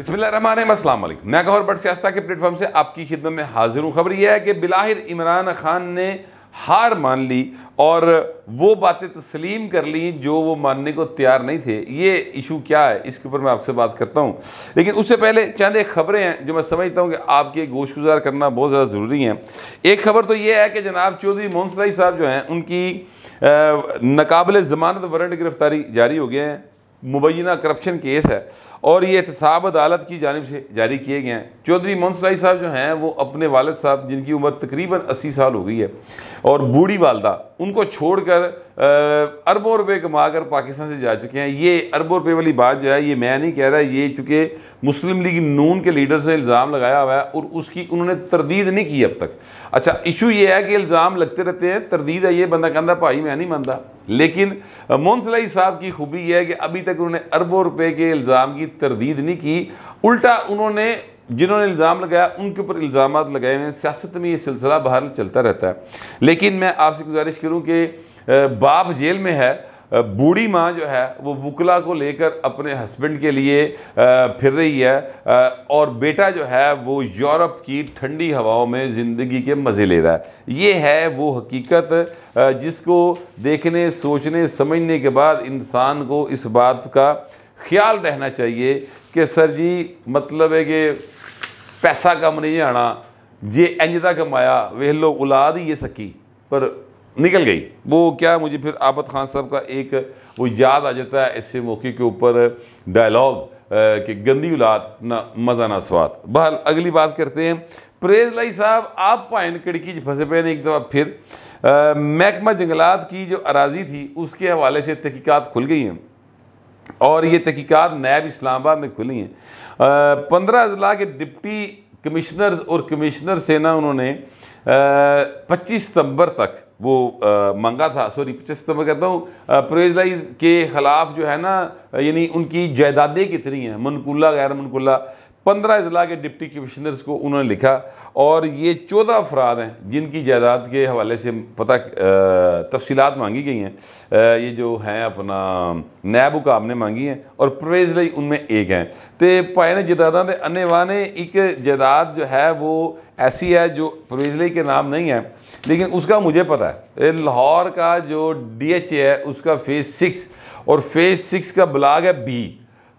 बसमिलकुम मैं गौर बट सियास्ता के प्लेटफॉर्म से आपकी खिदमत में हाजिर हूँ खबर यह है कि बिलाहिर इमरान खान ने हार मान ली और वो बातें तस्लीम कर ली जो वो मानने को तैयार नहीं थे ये इशू क्या है इसके ऊपर मैं आपसे बात करता हूँ लेकिन उससे पहले चंद एक खबरें हैं जो मैं समझता हूँ कि आपके गोश गुजार करना बहुत ज़्यादा ज़रूरी है एक खबर तो ये है कि जनाब चौधरी मोहन साहब जो हैं उनकी नाकबले ज़मानत वारंट गिरफ़्तारी जारी हो गए हैं मुबैना करप्शन केस है और ये एहतसाब अदालत की जानब से जारी किए गए हैं चौधरी मोहनसराई साहब जो हैं वो अपने वालद साहब जिनकी उम्र तकरीबन अस्सी साल हो गई है और बूढ़ी वालदा उनको छोड़ कर अरबों रुपये कमा कर पाकिस्तान से जा चुके हैं ये अरबों रुपये वाली बात जो है ये मैं नहीं कह रहा ये चूँकि मुस्लिम लीग नून के लीडर्स ने इल्ज़ाम लगाया हुआ है और उसकी उन्होंने तरदीद नहीं की अब तक अच्छा इशू ये है कि इल्ज़ाम लगते रहते हैं तरदीद है ये बंदा कहता भाई मैं नहीं मानता लेकिन मोनसलाई साहब की खूबी यह है कि अभी तक उन्होंने अरबों रुपए के इल्ज़ाम की तरदीद नहीं की उल्टा उन्होंने जिन्होंने इल्ज़ाम लगाया उनके ऊपर इल्ज़ाम लगाए हुए हैं सियासत में ये सिलसिला बाहर चलता रहता है लेकिन मैं आपसे गुजारिश करूँ कि बाप जेल में है बूढ़ी माँ जो है वो वकला को लेकर अपने हस्बैंड के लिए फिर रही है और बेटा जो है वो यूरोप की ठंडी हवाओं में ज़िंदगी के मज़े ले रहा है ये है वो हकीकत जिसको देखने सोचने समझने के बाद इंसान को इस बात का ख्याल रहना चाहिए कि सर जी मतलब है कि पैसा कम नहीं आना जे इंजदा कमाया वेह लो औलाद ही ये सकी पर निकल गई वो क्या मुझे फिर आबद खान साहब का एक वो याद आ जाता है ऐसे मौके के ऊपर डायलॉग कि गंदी उलाद ना मज़ा ना स्वाद बहर अगली बात करते हैं परेज लाई साहब आप पाइन कड़की फंसे पे एक दफ़ा फिर महकमा जंगलात की जो अराजी थी उसके हवाले से तहकीक़ात खुल गई हैं और ये तहकीक़ात नैब इस्लामाबाद में खुली हैं पंद्रह अजला के डिप्टी कमिश्नर और कमिश्नर से ना उन्होंने पच्चीस सितंबर तक वो आ, मंगा था सॉरी पच्चीस सितंबर कहता हूँ प्रेजलाई के ख़िलाफ़ जो है ना यानी उनकी जायदादें कितनी हैं मनकुल्ला गैर मनकुल्ला पंद्रह ज़िला के डिप्टी कमिश्नर्स को उन्होंने लिखा और ये चौदह अफराद हैं जिनकी जायदाद के हवाले से पता तफसीत मांगी गई हैं ये जो हैं अपना नैब हुकाम ने मांगी हैं और परवेज़ ਲਈ ਉਨਮੇ ਇੱਕ ਹੈ ਤੇ ਭਾਈ ਨੇ ਜਦਾਦਾਂ ਦੇ ਅਨੇਵਾਨੇ एक जायदाद जो है वो ऐसी है जो लई के नाम नहीं है लेकिन उसका मुझे पता है लाहौर का जो डी एच ए है उसका फेज़ सिक्स और फेज़ सिक्स का ब्लाग है बी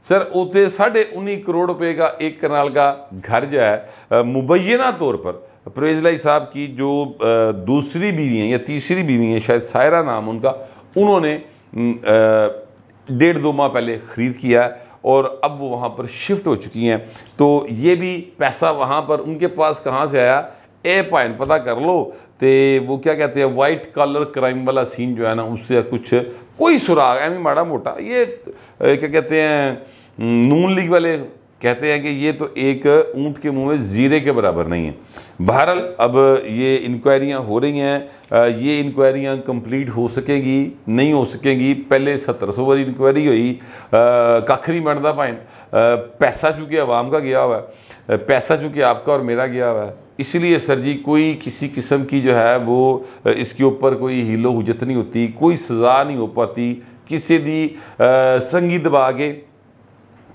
सर उ साढ़े उन्नी करोड़ रुपए का एक कनाल का घर जो है मुबैना तौर पर परवेज लाई साहब की जो दूसरी बीवी हैं या तीसरी बीवी हैं शायद सायरा नाम उनका उन्होंने डेढ़ दो माह पहले ख़रीद किया है और अब वो वहाँ पर शिफ्ट हो चुकी हैं तो ये भी पैसा वहाँ पर उनके पास कहाँ से आया ए ਭਾਣ पता कर लो तो वो क्या कहते हैं वाइट कॉलर क्राइम वाला सीन जो है ना उससे कुछ कोई सुराग ਐਵੇਂ माड़ा मोटा ये क्या कहते हैं नून लीग वाले कहते हैं कि ये तो एक ऊंट के मुंह में ज़ीरे के बराबर नहीं है बहरहाल अब ये इंक्वायरियां हो रही हैं ये इंक्वायरियां कंप्लीट हो सकेंगी नहीं हो सकेंगी पहले सत्तर सौ वाली इंक्वायरी हुई कख नहीं बनता पाइन पैसा चूँकि आवाम का गया हुआ है पैसा चूँकि आपका और मेरा गया हुआ है इसलिए सर जी कोई किसी किस्म की जो है वो इसके ऊपर कोई हीलो हुजत नहीं होती कोई सज़ा नहीं हो पाती किसी दी संगी दबा के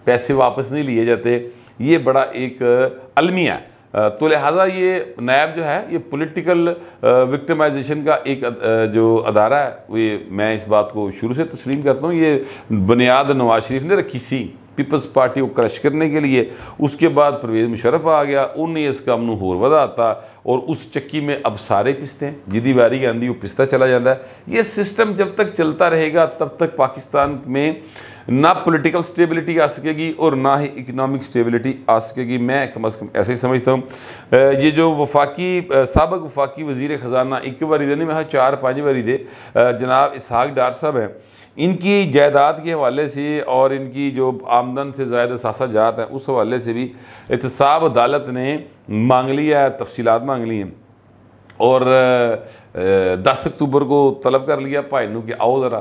पैसे वापस नहीं लिए जाते ये बड़ा एक अलमिया है तो लिहाजा ये नायब जो है ये पॉलिटिकल विक्टिमाइजेशन का एक जो अदारा है ये मैं इस बात को शुरू से तस्लीम करता हूँ ये बुनियाद नवाज शरीफ ने रखी सी पीपल्स पार्टी को क्रश करने के लिए उसके बाद परवेज मुशरफ आ गया उन्हें काम अमन होर वधाता और उस चक्की में अब सारे पिसते हैं जिदी वारी की वो पिसता चला जाता है ये सिस्टम जब तक चलता रहेगा तब तक पाकिस्तान में ना पॉलिटिकल स्टेबिलिटी आ सकेगी और ना ही इकनॉमिक स्टेबिलिटी आ सकेगी मैं कम अज़ कम ऐसे ही समझता हूँ ये जो वफाकी सबक वफाकी वजीर ख़जाना एक बारी दे नहीं मैं चार पाँच बारी दे जनाब इसहाक डार साहब हैं इनकी जायदाद के हवाले से और इनकी जो आमदन से ज्यादा सासा जात है उस हवाले से भी एहतसाब अदालत ने मांग लिया है तफसीत मांग ली हैं और दस अक्तूबर को तलब कर लिया भाई कि आओ ज़रा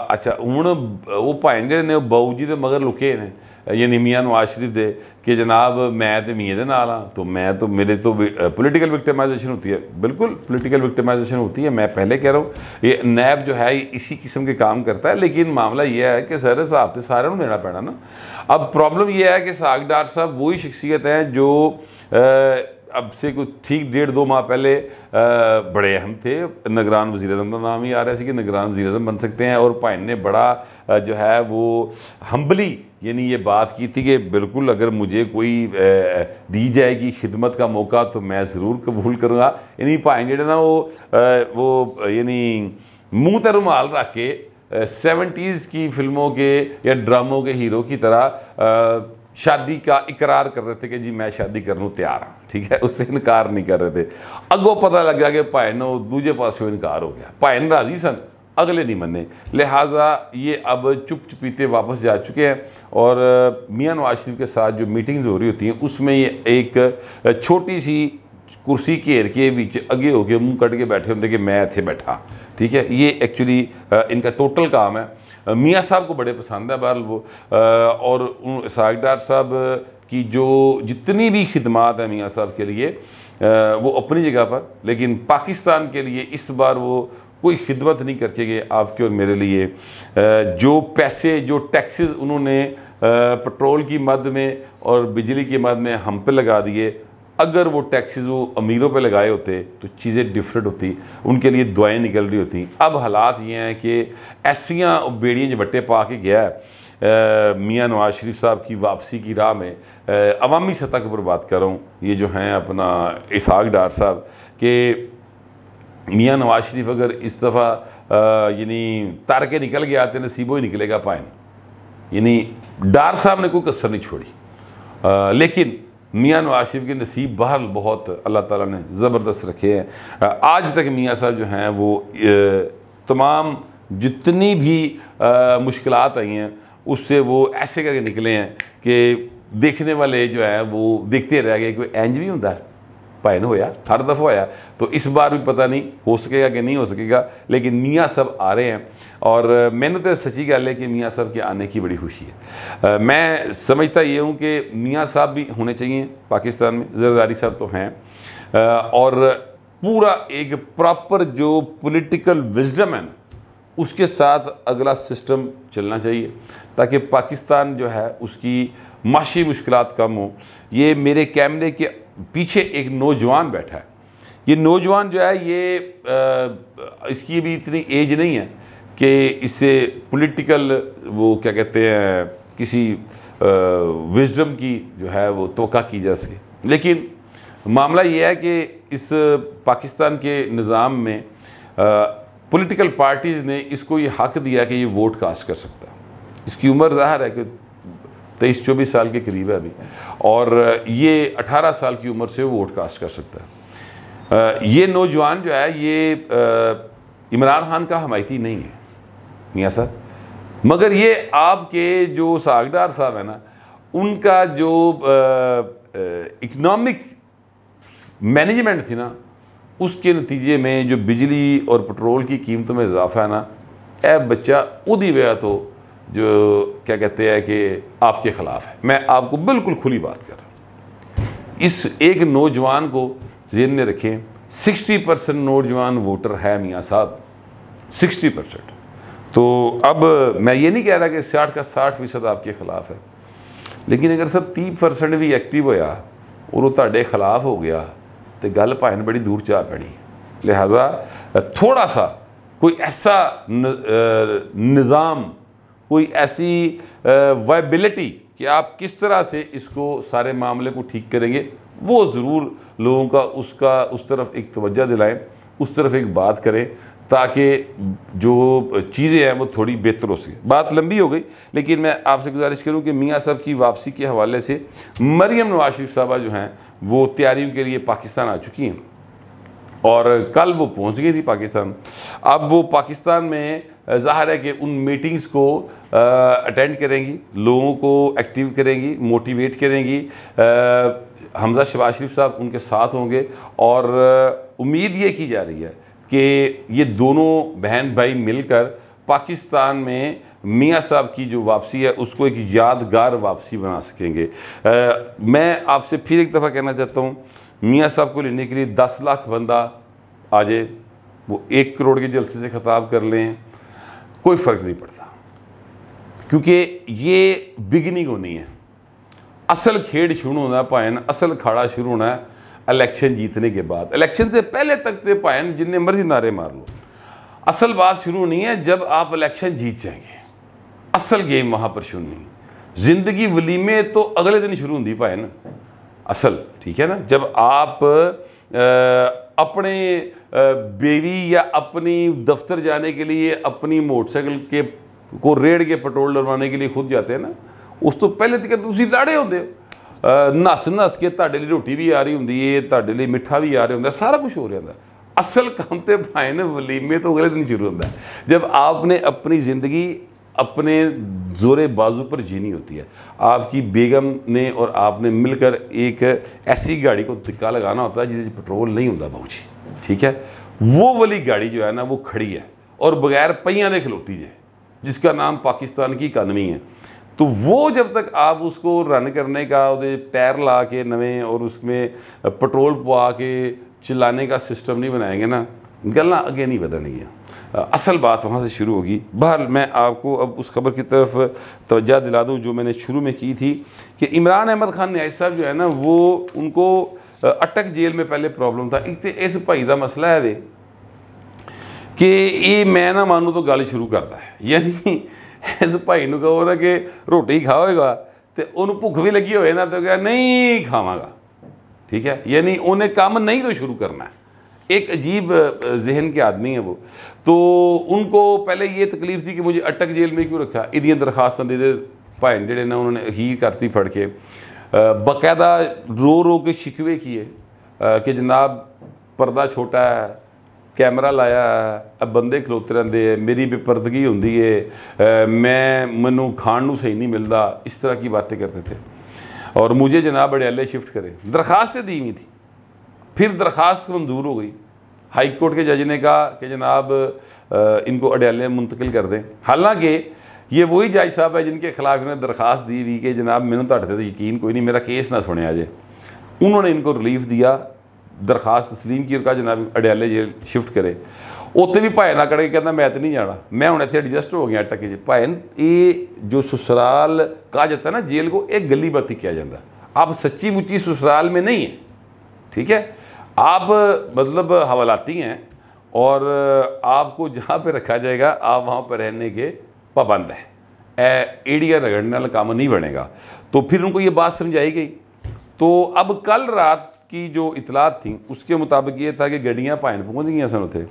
अच्छा हूँ वो भाई जो बाऊ जी के मगर लुके हैं यानी मियाँ नवाज शरीफ दे कि जनाब मैं तो मियाँ के नाल हाँ तो मैं तो मेरे तो पोलीटिकल विक्टिमाइजेशन होती है बिल्कुल पोलीटिकल विक्टिमाइजेशन होती है मैं पहले कह रहा हूँ ये नैब जो है इसी किस्म के काम करता है लेकिन मामला यह है कि सर हिसाब तो सारे देना पैना ना अब प्रॉब्लम यह है कि साग डार साहब वही शख्सियत हैं जो अब से कुछ ठीक डेढ़ दो माह पहले आ, बड़े अहम थे नगरान वजी अजम का नाम ही आ रहा है कि नगरान वजी अजम बन सकते हैं और भाई ने बड़ा जो है वो हम्बली यानी ये बात की थी कि बिल्कुल अगर मुझे कोई दी जाएगी खिदमत का मौका तो मैं ज़रूर कबूल करूँगा यानी भाई जेड़ा ना वो वो यानी मुँह तरुमाल रुमाल रख के सेवेंटीज़ की फिल्मों के या ड्रामों के हीरो की तरह शादी का इकरार कर रहे थे कि जी मैं शादी करने तैयार हूँ ठीक है उससे इनकार नहीं कर रहे थे अगो पता लग गया कि भाई दूजे पास इनकार हो गया भाई राजी सन अगले नहीं मने लिहाजा ये अब चुप चुपीते वापस जा चुके हैं और मियाँ नवाज शरीफ के साथ जो मीटिंग्स हो रही होती हैं उसमें ये एक छोटी सी कुर्सी घेर के बीच अगे होके मुँह कट के बैठे होंगे कि मैं इतने बैठा ठीक है ये एक्चुअली इनका टोटल काम है मियाँ साहब को बड़े पसंद है बहर वो और सागडार साहब की जो जितनी भी खदमात हैं मियाँ साहब के लिए वो अपनी जगह पर लेकिन पाकिस्तान के लिए इस बार वो कोई खिदमत नहीं कर गए आपके और मेरे लिए जो पैसे जो टैक्सेस उन्होंने पेट्रोल की मद में और बिजली की मद में हम पे लगा दिए अगर वो टैक्सेस वो अमीरों पे लगाए होते तो चीज़ें डिफरेंट होती उनके लिए दुआएं निकल रही होती अब हालात ये हैं कि ऐसियाँ बेड़ियाँ जबटे पा के गया मियाँ नवाज शरीफ साहब की वापसी की राह में अवामी सतह के ऊपर बात कर रहा हूँ ये जो हैं अपना इसहाक डार साहब के मियाँ नवाज शरीफ अगर इस दफ़ा यानी तार के निकल गया तो नसीबो ही निकलेगा पाइन यानी डार साहब ने कोई कसर नहीं छोड़ी आ, लेकिन मियाँ नवाज शरीफ के नसीब बहर बहुत अल्लाह ताला ने ज़बरदस्त रखे हैं आज तक मियाँ साहब जो हैं वो तमाम जितनी भी मुश्किल आई हैं उससे वो ऐसे करके निकले हैं कि देखने वाले जो हैं वो देखते रह गए कोई एंज भी होंगे पैन होया हर दफ़ा होया तो इस बार भी पता नहीं हो सकेगा कि नहीं हो सकेगा लेकिन मियाँ साहब आ रहे हैं और मैंने तो सच्ची गल है कि मियाँ साहब के आने की बड़ी खुशी है आ, मैं समझता ये हूँ कि मियाँ साहब भी होने चाहिए पाकिस्तान में जरदारी साहब तो हैं आ, और पूरा एक प्रॉपर जो पोलिटिकल विजडम है ना उसके साथ अगला सिस्टम चलना चाहिए ताकि पाकिस्तान जो है उसकी माशी मुश्किल कम हो ये मेरे कैमरे के पीछे एक नौजवान बैठा है ये नौजवान जो है ये आ, इसकी भी इतनी एज नहीं है कि इससे पॉलिटिकल वो क्या कहते हैं किसी विजडम की जो है वो तोका की जा सके लेकिन मामला ये है कि इस पाकिस्तान के निज़ाम में पॉलिटिकल पार्टीज़ ने इसको ये हक दिया कि ये वोट कास्ट कर सकता है इसकी उम्र ज़ाहिर है कि तेईस चौबीस साल के करीब है अभी और ये अठारह साल की उम्र से वोट कास्ट कर सकता है ये नौजवान जो है ये इमरान खान का हमायती नहीं है मियाँ साहब मगर ये आपके जो सागदार साहब हैं ना उनका जो इकनॉमिक मैनेजमेंट थी ना उसके नतीजे में जो बिजली और पेट्रोल की कीमतों में इजाफा है ना ए बच्चा उदी वजह तो जो क्या कहते हैं कि आपके ख़िलाफ़ है मैं आपको बिल्कुल खुली बात कर रहा हूँ इस एक नौजवान को जेन में रखें सिक्सटी परसेंट नौजवान वोटर है मियाँ साहब सिक्सटी परसेंट तो अब मैं ये नहीं कह रहा कि साठ का साठ फीसद आपके खिलाफ है लेकिन अगर सर तीस परसेंट भी एक्टिव होया और वो ਤੁਹਾਡੇ ਖਿਲਾਫ ਹੋ ਗਿਆ ਤੇ ਗੱਲ ਭਾਵੇਂ ਬੜੀ ਦੂਰ ਜਾ ਪੜੀ ਲਿਹਾਜ਼ਾ ਥੋੜਾ ਸਾ ਕੋਈ ਐਸਾ कोई ऐसी वाइबिलिटी कि आप किस तरह से इसको सारे मामले को ठीक करेंगे वो ज़रूर लोगों का उसका उस तरफ एक तवज्जा दिलाएं उस तरफ एक बात करें ताकि जो चीज़ें हैं वो थोड़ी बेहतर हो सके बात लंबी हो गई लेकिन मैं आपसे गुजारिश करूं कि मियाँ साहब की वापसी के हवाले से मरियम नवाज शरीफ साहबा जो हैं वो तैयारियों के लिए पाकिस्तान आ चुकी हैं और कल वो पहुंच गई थी पाकिस्तान अब वो पाकिस्तान में ज़ाहिर है कि उन मीटिंग्स को अटेंड करेंगी लोगों को एक्टिव करेंगी मोटिवेट करेंगी आ, हमजा शबाज शरीफ साहब उनके साथ होंगे और उम्मीद ये की जा रही है कि ये दोनों बहन भाई मिलकर पाकिस्तान में मियाँ साहब की जो वापसी है उसको एक यादगार वापसी बना सकेंगे आ, मैं आपसे फिर एक दफ़ा कहना चाहता हूँ मियाँ साहब को लेने के लिए दस लाख बंदा आ जाए वो एक करोड़ के जलसे से खताब कर लें कोई फ़र्क नहीं पड़ता क्योंकि ये बिगनिंग होनी है असल खेड शुरू होना भाएन असल खाड़ा शुरू होना है इलेक्शन जीतने के बाद इलेक्शन से पहले तक से तो भाएन जितने मर्जी नारे मार लो असल बात शुरू नहीं है जब आप इलेक्शन जीत जाएंगे असल गेम वहाँ पर शुरू नहीं जिंदगी वलीमे तो अगले दिन शुरू होंगी भाएन असल ठीक है ना जब आप अपने बेवी या अपनी दफ्तर जाने के लिए अपनी मोटरसाइकिल के को रेड़ के पेट्रोल डलवाने के लिए खुद जाते हैं ना ਉਸ ਤੋਂ ਪਹਿਲੇ ਤੱਕ ਤੁਸੀਂ ਲਾੜੇ ਹੁੰਦੇ ਹੋ ਨਸ ਨਸ ਕੇ ਤੁਹਾਡੇ ਲਈ ਰੋਟੀ ਵੀ ਆ ਰਹੀ ਹੁੰਦੀ ਏ ਤੁਹਾਡੇ ਲਈ ਮਿੱਠਾ ਵੀ ਆ ਰਿਹਾ ਹੁੰਦਾ ਸਾਰਾ ਕੁਝ ਹੋ ਰਿਹਾ ਹੁੰਦਾ ਅਸਲ ਕੰਮ ਤੇ ਭਾਵੇਂ ਵਲੀਮੇ ਤੋਂ ਅਗਲੇ ਦਿਨ ਸ਼ੁਰੂ ਹੁੰਦਾ ਜਦ ਆਪਨੇ ਆਪਣੀ ਜ਼ਿੰਦਗੀ अपने जोरे बाजू पर जीनी होती है आपकी बेगम ने और आपने मिलकर एक ऐसी गाड़ी को धिक्का लगाना होता है जिसे पेट्रोल नहीं होता बहू जी ठीक है वो वाली गाड़ी जो है ना वो खड़ी है और बगैर पहिया देख लोती है जिसका नाम पाकिस्तान की इकानमी है तो वो जब तक आप उसको रन करने का उदे पैर ला के नवें और उसमें पेट्रोल पवा के चलाने का सिस्टम नहीं बनाएंगे ना गल अगे नहीं बदलनगियाँ असल बात वहाँ से शुरू होगी बहर मैं आपको अब उस खबर की तरफ तोज्जा दिला दूँ जो मैंने शुरू में की थी कि इमरान अहमद ख़ान न्याय साहब जो है ना वो उनको अटक जेल में पहले प्रॉब्लम था एक तो इस भाई का मसला है वे कि ये मैं ना मानू तो गल शुरू करता है यानी इस भाई ने कहो ना कि रोटी ਖਾਵੇਗਾ तो उन्होंने भुख भी लगी हो तो क्या नहीं खावगा ठीक है यानी उन्हें काम नहीं तो शुरू करना है एक अजीब जहन के आदमी हैं वो तो उनको पहले ये तकलीफ थी कि मुझे अटक जेल में क्यों रखा इदियाँ दरखास्त दे दे भाएं जेडे ने उन्होंने ही करती फड़ के बाकायदा रो रो के शिकवे किए कि जनाब पर्दा छोटा है कैमरा लाया अब बंदे ਖਲੋਤੇ ਰਹਿੰਦੇ मेरी ਮੇਰੀ होंगी है मैं मैनू खाण ਖਾਣ ਨੂੰ ਸਹੀ ਨਹੀਂ ਮਿਲਦਾ ਇਸ की बातें करते थे और मुझे जनाब अड़ियाले शिफ्ट करें दरखास्तें दी हुई थी फिर दरख्वास्त मंजूर हो गई हाई कोर्ट के जज ने कहा कि जनाब इनको अडयाले मुंतकिल कर दें हालांकि ये वही जज साहब है जिनके खिलाफ इन्हें दरख्वास्त दी हुई कि जनाब मैंने तो तो यकीन कोई नहीं मेरा केस ना सुने अजय उन्होंने इनको रिलीफ दिया दरखास्त तस्लीम की और कहा जनाब अडयाले जेल शिफ्ट करे उत्ते भी भाए ना कड़े कहना मैं तो नहीं जाना मैं हूँ इतने एडजस्ट हो गया अटके भाए ये जो ससुराल कहा जाता है ना जेल को एक गली बाती किया जाता अब सच्ची मुच्ची ससुराल में नहीं है ठीक है आप मतलब हवालाती हैं और आपको जहाँ पे रखा जाएगा आप वहाँ पर रहने के पाबंद हैं एड़िया रगड़ने वाला काम नहीं बनेगा तो फिर उनको ये बात समझाई गई तो अब कल रात की जो इतलात थी उसके मुताबिक ये था कि गड्डियाँ पाइन पहुँच गई सर थे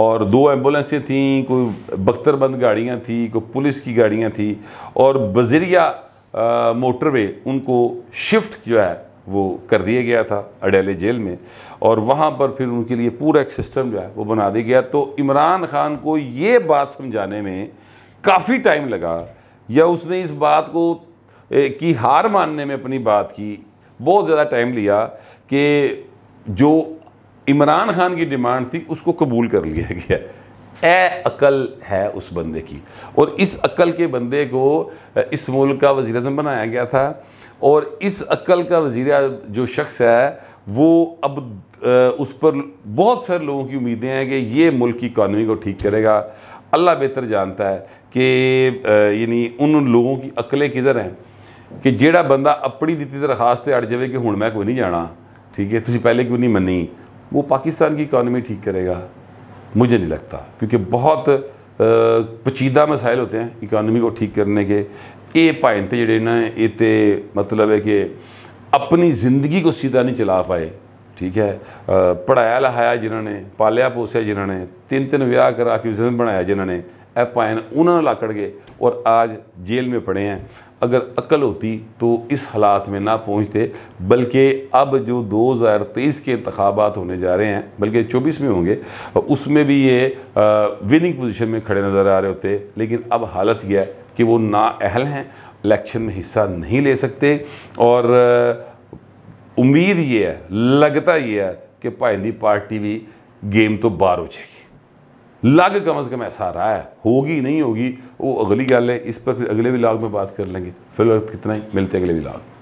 और दो एम्बुलेंसें थी कोई बख्तरबंद गाड़ियाँ थी कोई पुलिस की गाड़ियाँ थी और बजरिया मोटरवे उनको शिफ्ट जो है वो कर दिया गया था अडेले जेल में और वहाँ पर फिर उनके लिए पूरा एक सिस्टम जो है वो बना दिया गया तो इमरान खान को ये बात समझाने में काफ़ी टाइम लगा या उसने इस बात को की हार मानने में अपनी बात की बहुत ज़्यादा टाइम लिया कि जो इमरान खान की डिमांड थी उसको कबूल कर लिया गया ए अकल है उस बंदे की और इस अकल के बंदे को इस मुल्क का वज़ी अजम बनाया गया था और इस अकल का वज़ी जो शख्स है वो अब उस पर बहुत सारे लोगों की उम्मीदें हैं कि ये मुल्क की इकानमी को ठीक करेगा अल्लाह बेहतर जानता है कि यानी उन लोगों की अकलें किधर हैं कि ਜਿਹੜਾ बंदा अपनी दीती दरखास्त अड़ जाए कि हूँ मैं कोई नहीं जाना ठीक है तुम पहले क्यों नहीं मनी वो पाकिस्तान की इकानमी ठीक करेगा मुझे नहीं लगता क्योंकि बहुत ਪਚੀਦਾ ਮਸਾਇਲ ਹੁੰਦੇ ਹਨ ਇਕਨੋਮੀ ਕੋ ਠੀਕ ਕਰਨੇ ਕੇ ਇਹ ਭਾਇਨ ਤੇ ਜਿਹੜੇ ਨੇ ਇਹ ਤੇ ਮਤਲਬ ਹੈ ਕਿ ਆਪਣੀ ਜ਼ਿੰਦਗੀ ਕੋ ਸਿੱਧਾ ਨਹੀਂ ਚਲਾ ਪਾਏ ਠੀਕ ਹੈ ਪੜਾਇਆ ਲਹਾਇਆ ਜਿਨ੍ਹਾਂ ਨੇ ਪਾਲਿਆ ਪੋਸਿਆ ਜਿਨ੍ਹਾਂ ਨੇ ਤਿੰਨ ਤਿੰਨ ਵਿਆਹ ਕਰਾ ਕੇ ਜ਼ਿੰਦਗੀ ਬਣਾਇਆ ਜਿਨ੍ਹਾਂ ਨੇ ਇਹ ਭਾਇਨ ਉਹਨਾਂ ਨਾਲ ਲੱਕੜ ਗਏ ਔਰ ਆਜ ਜੇਲ੍ਹ ਮੇ ਪੜੇ ਹਨ अगर अकल होती तो इस हालात में ना पहुँचते बल्कि अब जो 2023 के इंतबात होने जा रहे हैं बल्कि 24 में होंगे उसमें भी ये विनिंग पोजीशन में खड़े नज़र आ रहे होते लेकिन अब हालत यह है कि वो नाअहल हैं इलेक्शन में हिस्सा नहीं ले सकते और उम्मीद ये है लगता ये है कि भाई पार्टी भी गेम तो बाहर हो जाएगी लग कम अज़ कम ऐसा आ रहा है होगी नहीं होगी वो अगली गल है इस पर फिर अगले विलाग में बात कर लेंगे फिलहाल कितना ही मिलते अगले विलाग